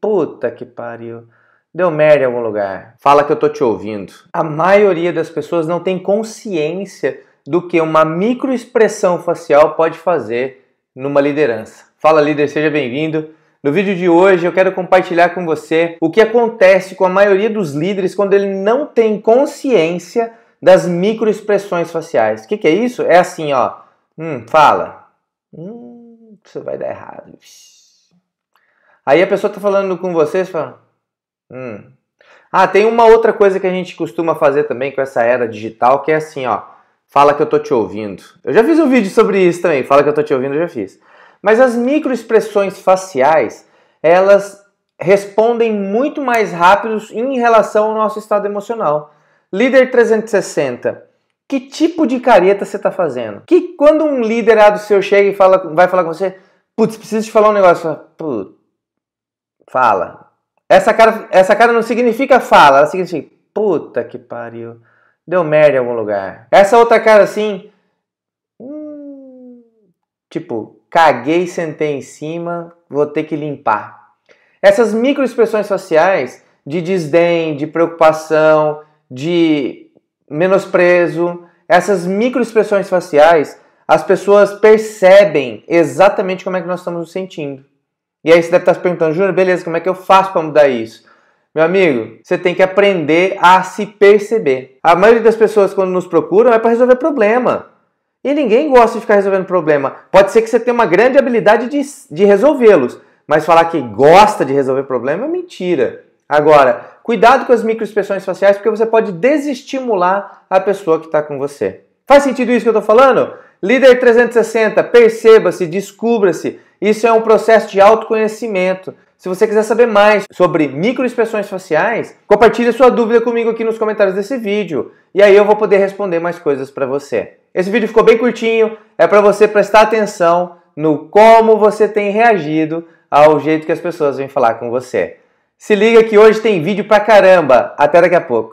puta que pariu. Deu merda em algum lugar. Fala que eu tô te ouvindo. A maioria das pessoas não tem consciência do que uma microexpressão facial pode fazer numa liderança. Fala líder, seja bem-vindo. No vídeo de hoje eu quero compartilhar com você o que acontece com a maioria dos líderes quando ele não tem consciência das microexpressões faciais. O que, que, é isso? É assim, ó. Hum, fala. Hum, isso vai dar errado. Vixe. Aí a pessoa tá falando com vocês, fala. Hum. Ah, tem uma outra coisa que a gente costuma fazer também com essa era digital, que é assim, ó. Fala que eu tô te ouvindo. Eu já fiz um vídeo sobre isso também, fala que eu tô te ouvindo, eu já fiz. Mas as microexpressões faciais, elas respondem muito mais rápidos em relação ao nosso estado emocional. Líder 360, que tipo de careta você está fazendo? Que quando um liderado seu chega e fala, vai falar com você, putz, preciso te falar um negócio, putz, Fala. Essa cara, essa cara não significa fala, ela significa puta que pariu. Deu merda em algum lugar. Essa outra cara assim. Hum, tipo, caguei, sentei em cima, vou ter que limpar. Essas microexpressões faciais de desdém, de preocupação, de menosprezo, essas microexpressões faciais, as pessoas percebem exatamente como é que nós estamos nos sentindo. E aí você deve estar se perguntando, Júnior, beleza, como é que eu faço para mudar isso? Meu amigo, você tem que aprender a se perceber. A maioria das pessoas, quando nos procuram, é para resolver problema. E ninguém gosta de ficar resolvendo problema. Pode ser que você tenha uma grande habilidade de, de resolvê-los, mas falar que gosta de resolver problema é mentira. Agora, cuidado com as microexpressões faciais, porque você pode desestimular a pessoa que está com você. Faz sentido isso que eu estou falando? Líder 360, perceba-se, descubra-se. Isso é um processo de autoconhecimento. Se você quiser saber mais sobre microexpressões faciais, compartilhe sua dúvida comigo aqui nos comentários desse vídeo e aí eu vou poder responder mais coisas para você. Esse vídeo ficou bem curtinho, é para você prestar atenção no como você tem reagido ao jeito que as pessoas vêm falar com você. Se liga que hoje tem vídeo pra caramba. Até daqui a pouco.